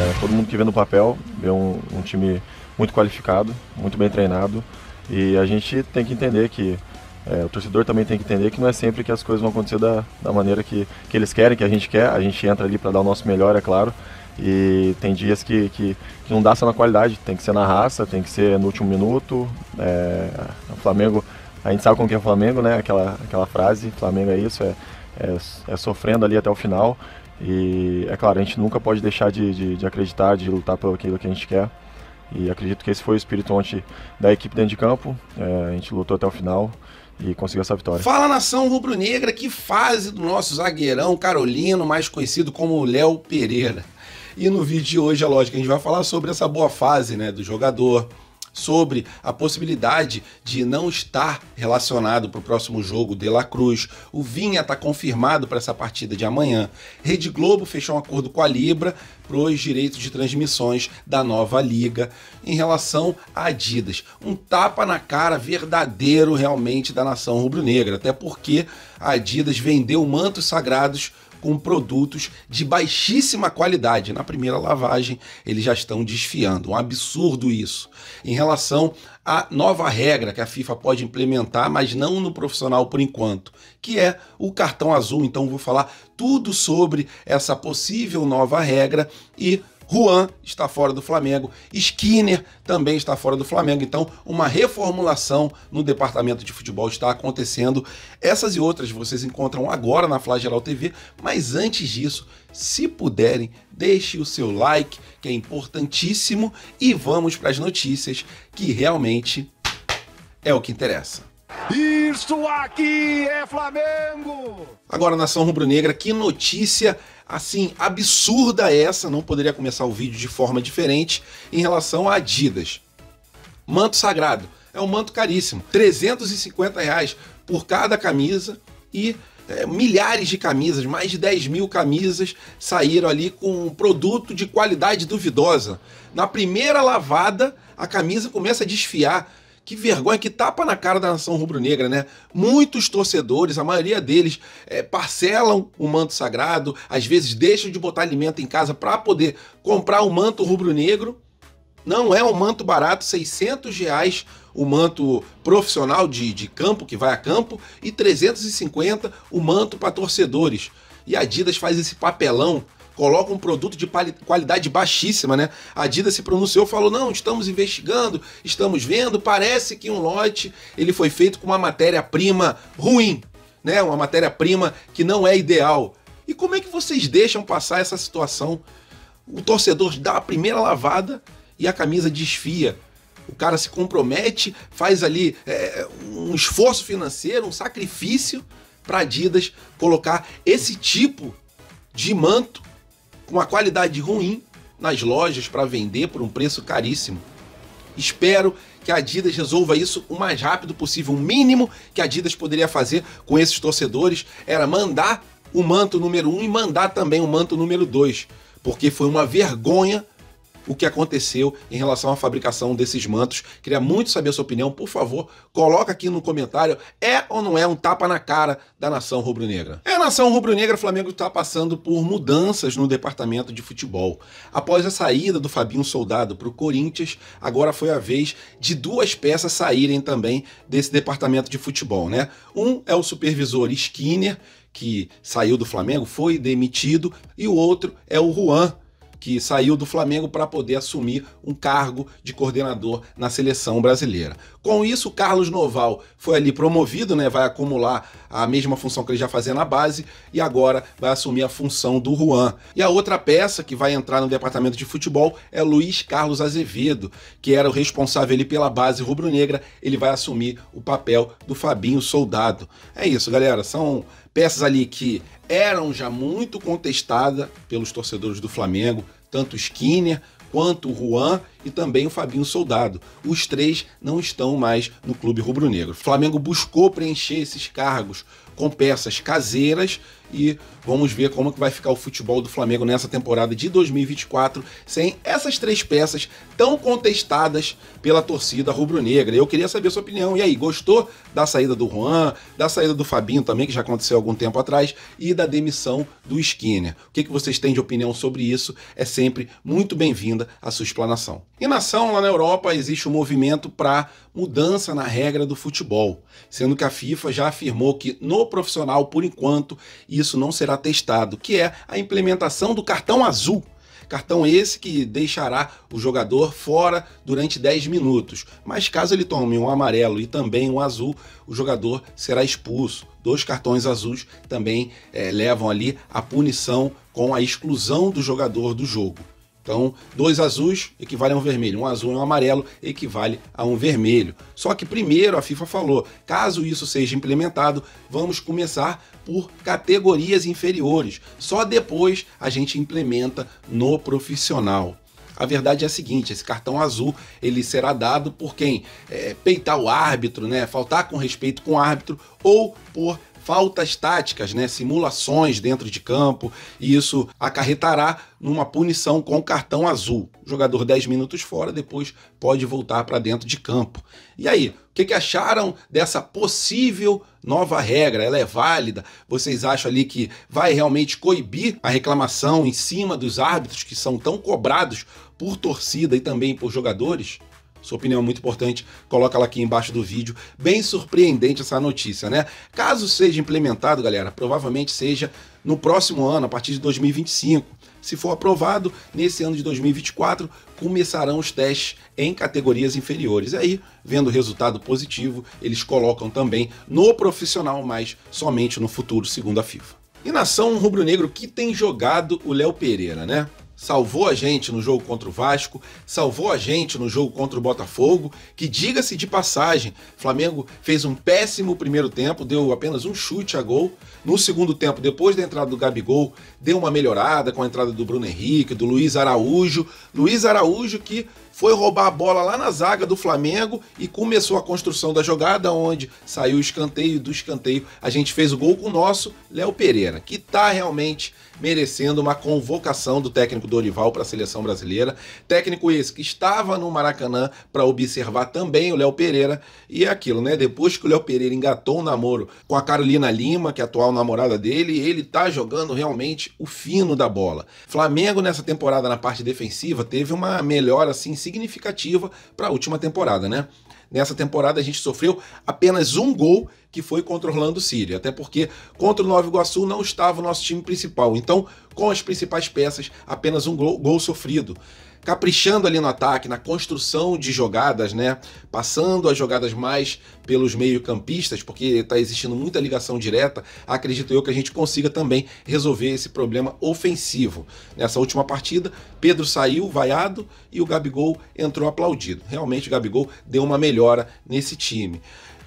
É, todo mundo que vê no papel vê um, um time muito qualificado, muito bem treinado. E a gente tem que entender que é, o torcedor também tem que entender que não é sempre que as coisas vão acontecer da, da maneira que, que eles querem, que a gente quer. A gente entra ali para dar o nosso melhor, é claro. E tem dias que, que, que, não dá só na qualidade, tem que ser na raça, tem que ser no último minuto. É, o Flamengo, a gente sabe com que é o Flamengo, né? Aquela, aquela frase, Flamengo é isso, é, é, é sofrendo ali até o final. E é claro, a gente nunca pode deixar de, de, de acreditar, de lutar pelo aquilo que a gente quer. E acredito que esse foi o espírito ontem da equipe dentro de campo. É, a gente lutou até o final e conseguiu essa vitória. Fala nação rubro-negra, que fase do nosso zagueirão Carolino, mais conhecido como Léo Pereira. E no vídeo de hoje, é lógico, a gente vai falar sobre essa boa fase né, do jogador, sobre a possibilidade de não estar relacionado para o próximo jogo de La Cruz. O Vinha está confirmado para essa partida de amanhã. Rede Globo fechou um acordo com a Libra para os direitos de transmissões da nova liga em relação à Adidas. Um tapa na cara verdadeiro realmente da nação rubro-negra, até porque a Adidas vendeu mantos sagrados com produtos de baixíssima qualidade. Na primeira lavagem, eles já estão desfiando. Um absurdo isso. Em relação à nova regra que a FIFA pode implementar, mas não no profissional por enquanto, que é o cartão azul. Então, vou falar tudo sobre essa possível nova regra e Juan está fora do Flamengo, Skinner também está fora do Flamengo. Então, uma reformulação no departamento de futebol está acontecendo. Essas e outras vocês encontram agora na Flageral TV, mas antes disso, se puderem, deixe o seu like, que é importantíssimo, e vamos para as notícias que realmente é o que interessa. Isso aqui é Flamengo! Agora, nação rubro-negra, que notícia assim absurda é essa! Não poderia começar o vídeo de forma diferente em relação a Adidas. Manto sagrado. É um manto caríssimo. 350 reais por cada camisa e é, milhares de camisas, mais de 10 mil camisas saíram ali com um produto de qualidade duvidosa. Na primeira lavada, a camisa começa a desfiar que vergonha, que tapa na cara da nação rubro-negra, né? Muitos torcedores, a maioria deles, é, parcelam o manto sagrado, às vezes deixam de botar alimento em casa para poder comprar o um manto rubro-negro. Não é um manto barato, 600 reais o manto profissional de, de campo, que vai a campo, e 350 o manto para torcedores. E a Adidas faz esse papelão coloca um produto de qualidade baixíssima, né? A Adidas se pronunciou, falou: "Não, estamos investigando, estamos vendo, parece que um lote ele foi feito com uma matéria-prima ruim, né? Uma matéria-prima que não é ideal". E como é que vocês deixam passar essa situação? O torcedor dá a primeira lavada e a camisa desfia. O cara se compromete, faz ali é, um esforço financeiro, um sacrifício para Adidas colocar esse tipo de manto com uma qualidade ruim nas lojas para vender por um preço caríssimo. Espero que a Adidas resolva isso o mais rápido possível. O mínimo que a Adidas poderia fazer com esses torcedores era mandar o manto número 1 um e mandar também o manto número 2, porque foi uma vergonha o que aconteceu em relação à fabricação desses mantos. Queria muito saber a sua opinião. Por favor, coloca aqui no comentário: é ou não é um tapa na cara da nação rubro-negra? É, a nação rubro-negra, o Flamengo está passando por mudanças no departamento de futebol. Após a saída do Fabinho Soldado para o Corinthians, agora foi a vez de duas peças saírem também desse departamento de futebol, né? Um é o supervisor Skinner, que saiu do Flamengo, foi demitido, e o outro é o Juan, que saiu do Flamengo para poder assumir um cargo de coordenador na seleção brasileira. Com isso, Carlos Noval foi ali promovido, né, vai acumular a mesma função que ele já fazia na base e agora vai assumir a função do Juan. E a outra peça que vai entrar no departamento de futebol é Luiz Carlos Azevedo, que era o responsável ali pela base rubro-negra, ele vai assumir o papel do Fabinho Soldado. É isso, galera, são peças ali que eram já muito contestada pelos torcedores do Flamengo, tanto Skinner quanto o Juan, e também o Fabinho Soldado. Os três não estão mais no clube rubro-negro. O Flamengo buscou preencher esses cargos com peças caseiras e vamos ver como que vai ficar o futebol do Flamengo nessa temporada de 2024 sem essas três peças tão contestadas pela torcida rubro-negra. Eu queria saber a sua opinião. E aí, gostou da saída do Juan, da saída do Fabinho também, que já aconteceu algum tempo atrás, e da demissão do Skinner? O que, que vocês têm de opinião sobre isso? É sempre muito bem-vinda a sua explanação. E na ação, lá na Europa, existe um movimento para mudança na regra do futebol, sendo que a FIFA já afirmou que no profissional, por enquanto, isso não será testado, que é a implementação do cartão azul. Cartão esse que deixará o jogador fora durante 10 minutos. Mas caso ele tome um amarelo e também um azul, o jogador será expulso. Dois cartões azuis também é, levam ali a punição com a exclusão do jogador do jogo. Então, dois azuis equivale a um vermelho, um azul e um amarelo equivale a um vermelho. Só que primeiro a FIFA falou, caso isso seja implementado, vamos começar por categorias inferiores. Só depois a gente implementa no profissional. A verdade é a seguinte: esse cartão azul ele será dado por quem é, peitar o árbitro, né, faltar com respeito com o árbitro ou por faltas táticas, né, simulações dentro de campo, e isso acarretará numa punição com cartão azul. O jogador 10 minutos fora, depois pode voltar para dentro de campo. E aí, o que, que acharam dessa possível nova regra? Ela é válida? Vocês acham ali que vai realmente coibir a reclamação em cima dos árbitros que são tão cobrados por torcida e também por jogadores? Sua opinião é muito importante, coloca ela aqui embaixo do vídeo. Bem surpreendente essa notícia, né? Caso seja implementado, galera, provavelmente seja no próximo ano, a partir de 2025. Se for aprovado, nesse ano de 2024 começarão os testes em categorias inferiores. E aí, vendo resultado positivo, eles colocam também no profissional, mas somente no futuro, segundo a FIFA. E nação rubro-negro que tem jogado o Léo Pereira, né? salvou a gente no jogo contra o Vasco, salvou a gente no jogo contra o Botafogo, que diga-se de passagem, Flamengo fez um péssimo primeiro tempo, deu apenas um chute a gol. No segundo tempo, depois da entrada do Gabigol, deu uma melhorada com a entrada do Bruno Henrique, do Luiz Araújo, Luiz Araújo que foi roubar a bola lá na zaga do Flamengo e começou a construção da jogada, onde saiu o escanteio do escanteio. A gente fez o gol com o nosso Léo Pereira, que está realmente merecendo uma convocação do técnico Dorival para a seleção brasileira. Técnico esse que estava no Maracanã para observar também o Léo Pereira. E é aquilo, né? Depois que o Léo Pereira engatou um namoro com a Carolina Lima, que é a atual namorada dele, ele está jogando realmente o fino da bola. Flamengo nessa temporada na parte defensiva teve uma melhora assim significativa para a última temporada, né? Nessa temporada a gente sofreu apenas um gol que foi contra Orlando City. Até porque contra o Nova Iguaçu não estava o nosso time principal. Então, com as principais peças, apenas um gol, gol sofrido caprichando ali no ataque, na construção de jogadas, né? Passando as jogadas mais pelos meio-campistas, porque está existindo muita ligação direta. Acredito eu que a gente consiga também resolver esse problema ofensivo. Nessa última partida, Pedro saiu vaiado e o Gabigol entrou aplaudido. Realmente o Gabigol deu uma melhora nesse time.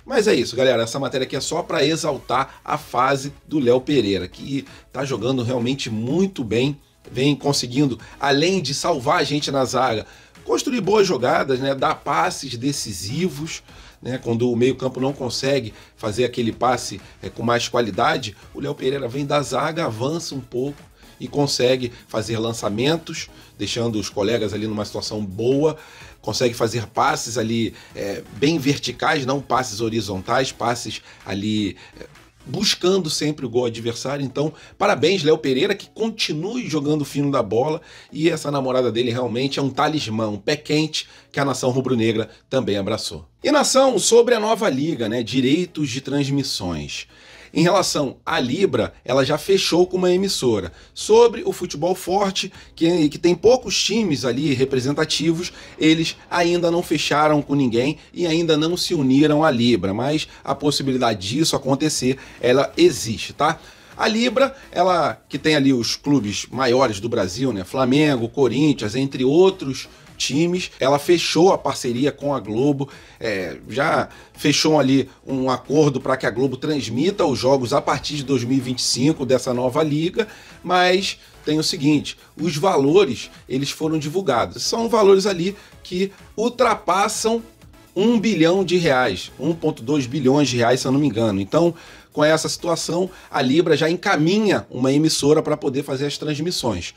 Mas é isso, galera. Essa matéria aqui é só para exaltar a fase do Léo Pereira, que está jogando realmente muito bem, vem conseguindo, além de salvar a gente na zaga, construir boas jogadas, né? dar passes decisivos. Né, quando o meio-campo não consegue fazer aquele passe é, com mais qualidade, o Léo Pereira vem da zaga, avança um pouco e consegue fazer lançamentos, deixando os colegas ali numa situação boa, consegue fazer passes ali é, bem verticais, não passes horizontais, passes ali. É, buscando sempre o gol adversário. Então, parabéns, Léo Pereira, que continue jogando fino da bola. E essa namorada dele realmente é um talismã, um pé quente que a nação rubro-negra também abraçou. E nação, sobre a nova liga, né? Direitos de transmissões. Em relação à Libra, ela já fechou com uma emissora. Sobre o futebol forte, que, que tem poucos times ali representativos, eles ainda não fecharam com ninguém e ainda não se uniram à Libra, mas a possibilidade disso acontecer, ela existe, tá? A Libra, ela que tem ali os clubes maiores do Brasil, né? Flamengo, Corinthians, entre outros times. Ela fechou a parceria com a Globo, é, já fechou ali um acordo para que a Globo transmita os jogos a partir de 2025 dessa nova liga, mas tem o seguinte, os valores eles foram divulgados. São valores ali que ultrapassam um bilhão de reais, 1.2 bilhões de reais, se eu não me engano. Então, com essa situação, a Libra já encaminha uma emissora para poder fazer as transmissões.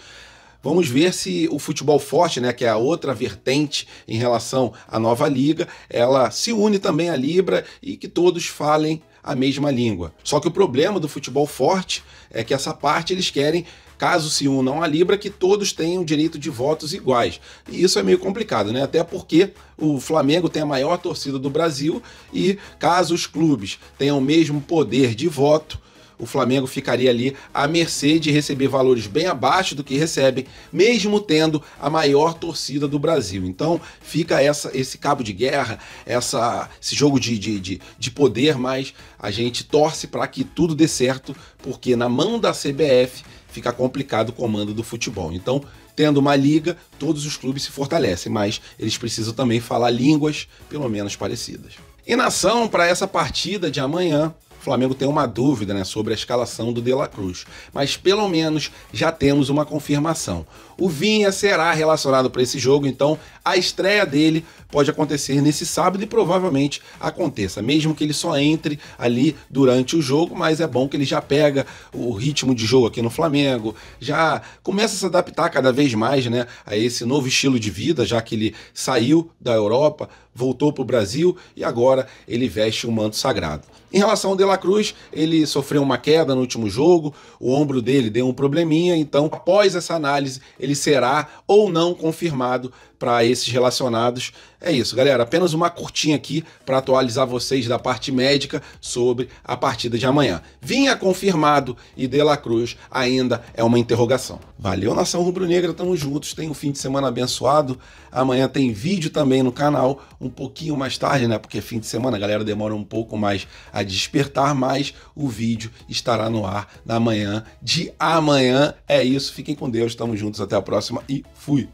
Vamos ver se o futebol forte, né, que é a outra vertente em relação à nova liga, ela se une também à Libra e que todos falem a mesma língua. Só que o problema do futebol forte é que essa parte eles querem caso se unam à Libra, que todos tenham direito de votos iguais. E isso é meio complicado, né? Até porque o Flamengo tem a maior torcida do Brasil e caso os clubes tenham o mesmo poder de voto, o Flamengo ficaria ali à mercê de receber valores bem abaixo do que recebe, mesmo tendo a maior torcida do Brasil. Então fica essa, esse cabo de guerra, essa, esse jogo de, de, de, de poder, mas a gente torce para que tudo dê certo, porque na mão da CBF fica complicado o comando do futebol. Então, tendo uma liga, todos os clubes se fortalecem, mas eles precisam também falar línguas pelo menos parecidas. E nação, para essa partida de amanhã, Flamengo tem uma dúvida né, sobre a escalação do De La Cruz, mas pelo menos já temos uma confirmação. O Vinha será relacionado para esse jogo, então a estreia dele pode acontecer nesse sábado e provavelmente aconteça, mesmo que ele só entre ali durante o jogo, mas é bom que ele já pega o ritmo de jogo aqui no Flamengo, já começa a se adaptar cada vez mais né, a esse novo estilo de vida, já que ele saiu da Europa, voltou para o Brasil e agora ele veste o um manto sagrado. Em relação ao De La Cruz, ele sofreu uma queda no último jogo, o ombro dele deu um probleminha, então após essa análise ele será ou não confirmado para esses relacionados. É isso, galera. Apenas uma curtinha aqui para atualizar vocês da parte médica sobre a partida de amanhã. Vinha confirmado e De La Cruz ainda é uma interrogação. Valeu, nação rubro-negra. Tamo juntos. Tem um fim de semana abençoado. Amanhã tem vídeo também no canal, um pouquinho mais tarde, né? Porque fim de semana a galera demora um pouco mais a despertar, mas o vídeo estará no ar na manhã de amanhã. É isso. Fiquem com Deus. Tamo juntos. Até a próxima e fui.